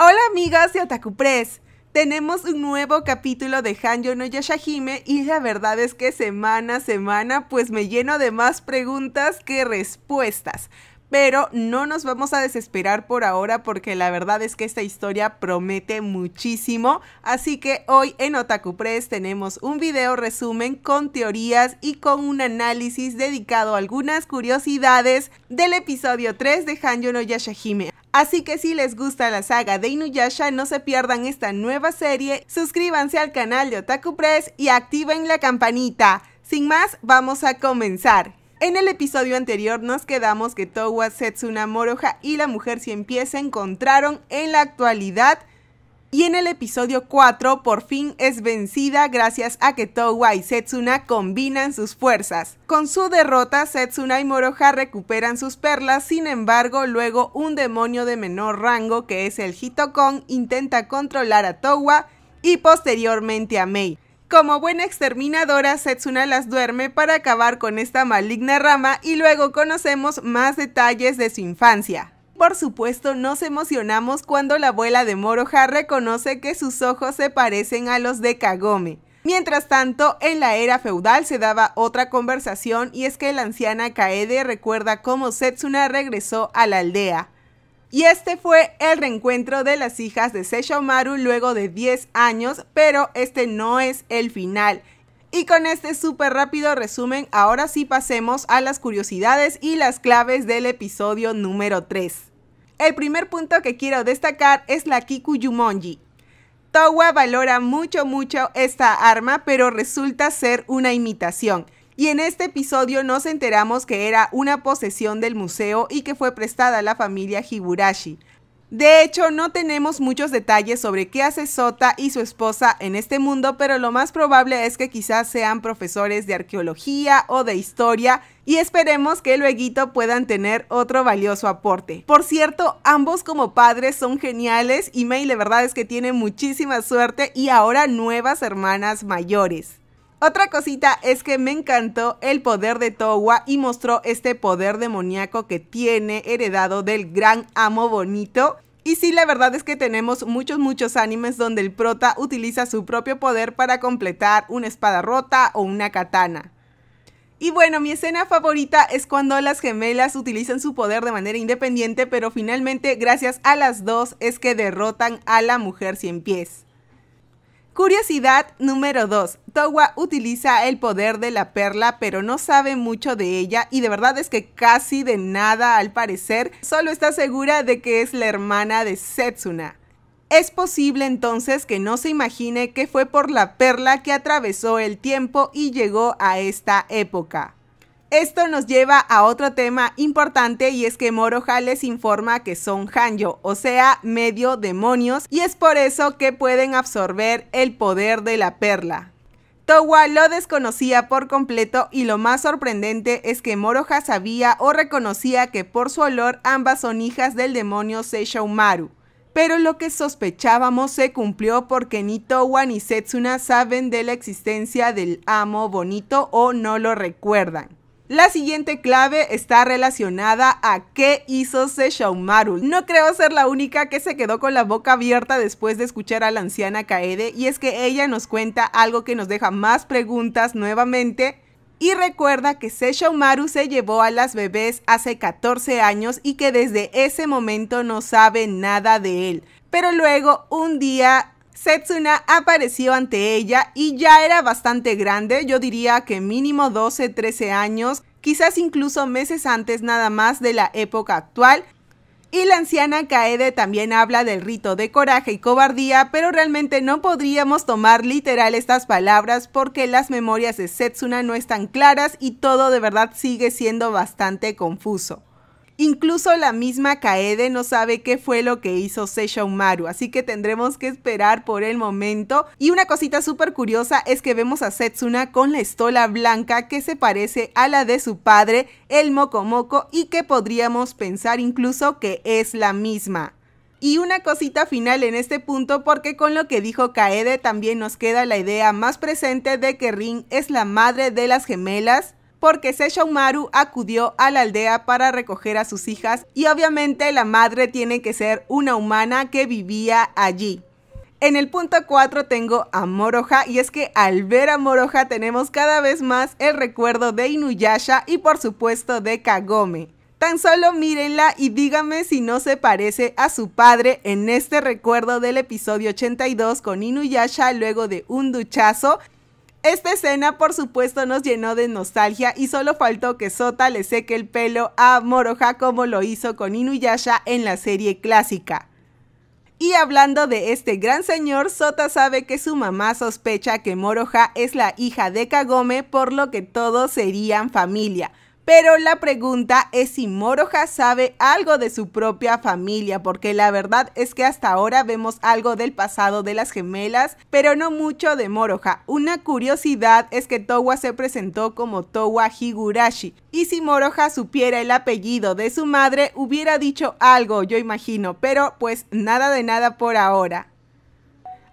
Hola amigas de Otaku Press. Tenemos un nuevo capítulo de Hanjo no Yashahime y la verdad es que semana a semana pues me lleno de más preguntas que respuestas. Pero no nos vamos a desesperar por ahora porque la verdad es que esta historia promete muchísimo. Así que hoy en Otaku Press tenemos un video resumen con teorías y con un análisis dedicado a algunas curiosidades del episodio 3 de Hanjo no Yashahime. Así que si les gusta la saga de Inuyasha, no se pierdan esta nueva serie, suscríbanse al canal de Otaku Press y activen la campanita. Sin más, vamos a comenzar. En el episodio anterior nos quedamos que Towa, Setsuna moroja y la Mujer Cien Pies se encontraron en la actualidad y en el episodio 4 por fin es vencida gracias a que Towa y Setsuna combinan sus fuerzas. Con su derrota, Setsuna y Moroha recuperan sus perlas, sin embargo, luego un demonio de menor rango que es el Hitokon intenta controlar a Towa y posteriormente a Mei. Como buena exterminadora, Setsuna las duerme para acabar con esta maligna rama y luego conocemos más detalles de su infancia. Por supuesto, nos emocionamos cuando la abuela de Moroja reconoce que sus ojos se parecen a los de Kagome. Mientras tanto, en la era feudal se daba otra conversación y es que la anciana Kaede recuerda cómo Setsuna regresó a la aldea. Y este fue el reencuentro de las hijas de Seishomaru luego de 10 años, pero este no es el final. Y con este súper rápido resumen, ahora sí pasemos a las curiosidades y las claves del episodio número 3. El primer punto que quiero destacar es la Kikuyumonji. Towa valora mucho mucho esta arma, pero resulta ser una imitación. Y en este episodio nos enteramos que era una posesión del museo y que fue prestada a la familia Hiburashi. De hecho, no tenemos muchos detalles sobre qué hace Sota y su esposa en este mundo, pero lo más probable es que quizás sean profesores de arqueología o de historia y esperemos que luego puedan tener otro valioso aporte. Por cierto, ambos como padres son geniales y May la verdad es que tiene muchísima suerte y ahora nuevas hermanas mayores. Otra cosita es que me encantó el poder de Towa y mostró este poder demoníaco que tiene heredado del gran amo bonito. Y sí, la verdad es que tenemos muchos, muchos animes donde el prota utiliza su propio poder para completar una espada rota o una katana. Y bueno, mi escena favorita es cuando las gemelas utilizan su poder de manera independiente, pero finalmente gracias a las dos es que derrotan a la mujer cien pies. Curiosidad número 2. Towa utiliza el poder de la perla, pero no sabe mucho de ella y de verdad es que casi de nada al parecer, solo está segura de que es la hermana de Setsuna. Es posible entonces que no se imagine que fue por la perla que atravesó el tiempo y llegó a esta época. Esto nos lleva a otro tema importante y es que Moroha les informa que son Hanjo, o sea, medio demonios, y es por eso que pueden absorber el poder de la perla. Towa lo desconocía por completo y lo más sorprendente es que Moroha sabía o reconocía que por su olor ambas son hijas del demonio Seishoumaru. Pero lo que sospechábamos se cumplió porque ni Towa ni Setsuna saben de la existencia del amo bonito o no lo recuerdan. La siguiente clave está relacionada a qué hizo Maru. No creo ser la única que se quedó con la boca abierta después de escuchar a la anciana Kaede y es que ella nos cuenta algo que nos deja más preguntas nuevamente y recuerda que Maru se llevó a las bebés hace 14 años y que desde ese momento no sabe nada de él. Pero luego un día Setsuna apareció ante ella y ya era bastante grande, yo diría que mínimo 12, 13 años, quizás incluso meses antes nada más de la época actual, y la anciana Kaede también habla del rito de coraje y cobardía, pero realmente no podríamos tomar literal estas palabras porque las memorias de Setsuna no están claras y todo de verdad sigue siendo bastante confuso. Incluso la misma Kaede no sabe qué fue lo que hizo Maru, así que tendremos que esperar por el momento. Y una cosita súper curiosa es que vemos a Setsuna con la estola blanca que se parece a la de su padre, el Mokomoko, y que podríamos pensar incluso que es la misma. Y una cosita final en este punto porque con lo que dijo Kaede también nos queda la idea más presente de que Rin es la madre de las gemelas porque Seshou Maru acudió a la aldea para recoger a sus hijas y obviamente la madre tiene que ser una humana que vivía allí. En el punto 4 tengo a Moroja y es que al ver a Moroja tenemos cada vez más el recuerdo de Inuyasha y por supuesto de Kagome. Tan solo mírenla y díganme si no se parece a su padre en este recuerdo del episodio 82 con Inuyasha luego de un duchazo esta escena, por supuesto, nos llenó de nostalgia y solo faltó que Sota le seque el pelo a Moroja como lo hizo con Inuyasha en la serie clásica. Y hablando de este gran señor, Sota sabe que su mamá sospecha que Moroja es la hija de Kagome, por lo que todos serían familia. Pero la pregunta es si Moroja sabe algo de su propia familia, porque la verdad es que hasta ahora vemos algo del pasado de las gemelas, pero no mucho de Moroja. Una curiosidad es que Towa se presentó como Towa Higurashi, y si Moroja supiera el apellido de su madre, hubiera dicho algo, yo imagino, pero pues nada de nada por ahora.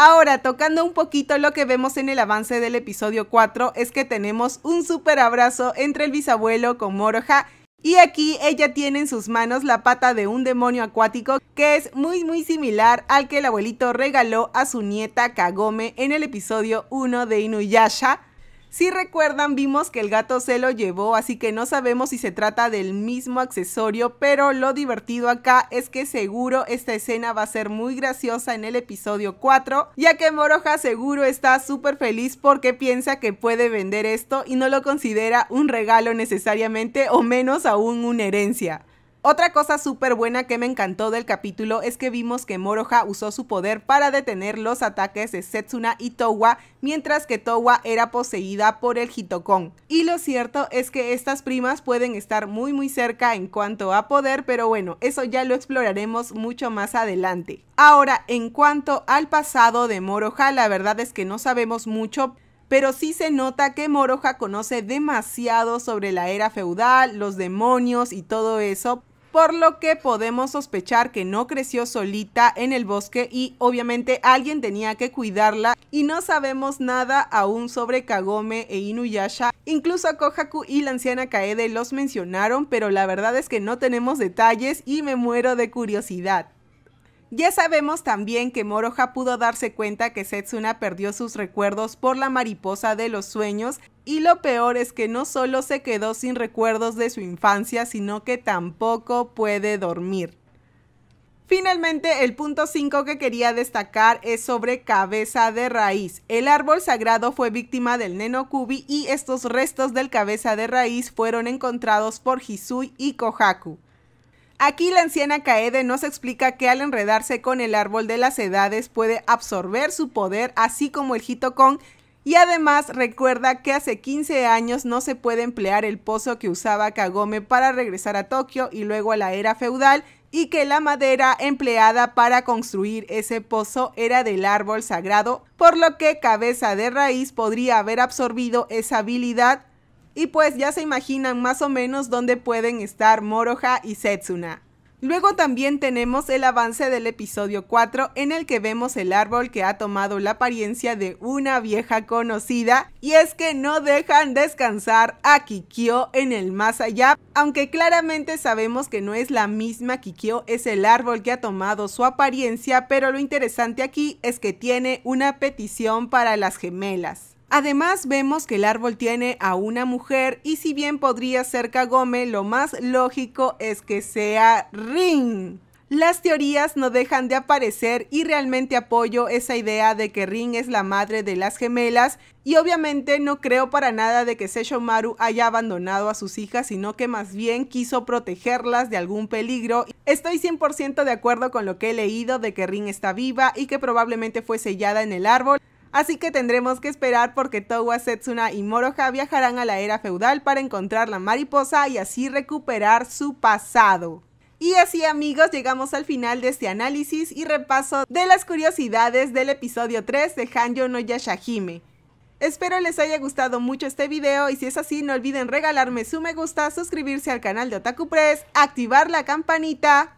Ahora, tocando un poquito lo que vemos en el avance del episodio 4, es que tenemos un super abrazo entre el bisabuelo con Moroja. y aquí ella tiene en sus manos la pata de un demonio acuático que es muy muy similar al que el abuelito regaló a su nieta Kagome en el episodio 1 de Inuyasha. Si recuerdan, vimos que el gato se lo llevó, así que no sabemos si se trata del mismo accesorio, pero lo divertido acá es que seguro esta escena va a ser muy graciosa en el episodio 4, ya que Moroja seguro está súper feliz porque piensa que puede vender esto y no lo considera un regalo necesariamente o menos aún una herencia. Otra cosa súper buena que me encantó del capítulo es que vimos que Moroha usó su poder para detener los ataques de Setsuna y Towa, mientras que Towa era poseída por el Hitokon. Y lo cierto es que estas primas pueden estar muy muy cerca en cuanto a poder, pero bueno, eso ya lo exploraremos mucho más adelante. Ahora, en cuanto al pasado de Moroha, la verdad es que no sabemos mucho, pero sí se nota que Moroha conoce demasiado sobre la era feudal, los demonios y todo eso, por lo que podemos sospechar que no creció solita en el bosque y obviamente alguien tenía que cuidarla y no sabemos nada aún sobre Kagome e Inuyasha. Incluso Kohaku y la anciana Kaede los mencionaron, pero la verdad es que no tenemos detalles y me muero de curiosidad. Ya sabemos también que Moroha pudo darse cuenta que Setsuna perdió sus recuerdos por la mariposa de los sueños y lo peor es que no solo se quedó sin recuerdos de su infancia, sino que tampoco puede dormir. Finalmente, el punto 5 que quería destacar es sobre cabeza de raíz. El árbol sagrado fue víctima del neno Kubi y estos restos del cabeza de raíz fueron encontrados por Hisui y Kohaku. Aquí la anciana Kaede nos explica que al enredarse con el árbol de las edades puede absorber su poder, así como el Hitokon y además recuerda que hace 15 años no se puede emplear el pozo que usaba Kagome para regresar a Tokio y luego a la era feudal y que la madera empleada para construir ese pozo era del árbol sagrado, por lo que cabeza de raíz podría haber absorbido esa habilidad y pues ya se imaginan más o menos dónde pueden estar Moroha y Setsuna. Luego también tenemos el avance del episodio 4 en el que vemos el árbol que ha tomado la apariencia de una vieja conocida y es que no dejan descansar a Kikyo en el más allá, aunque claramente sabemos que no es la misma Kikyo, es el árbol que ha tomado su apariencia, pero lo interesante aquí es que tiene una petición para las gemelas. Además vemos que el árbol tiene a una mujer y si bien podría ser Kagome, lo más lógico es que sea Rin. Las teorías no dejan de aparecer y realmente apoyo esa idea de que Rin es la madre de las gemelas y obviamente no creo para nada de que Seshomaru haya abandonado a sus hijas, sino que más bien quiso protegerlas de algún peligro. Estoy 100% de acuerdo con lo que he leído de que Rin está viva y que probablemente fue sellada en el árbol Así que tendremos que esperar porque Towa Setsuna y Moroha viajarán a la era feudal para encontrar la mariposa y así recuperar su pasado. Y así amigos llegamos al final de este análisis y repaso de las curiosidades del episodio 3 de Hanjo no Yashahime. Espero les haya gustado mucho este video y si es así no olviden regalarme su me gusta, suscribirse al canal de Otaku Press, activar la campanita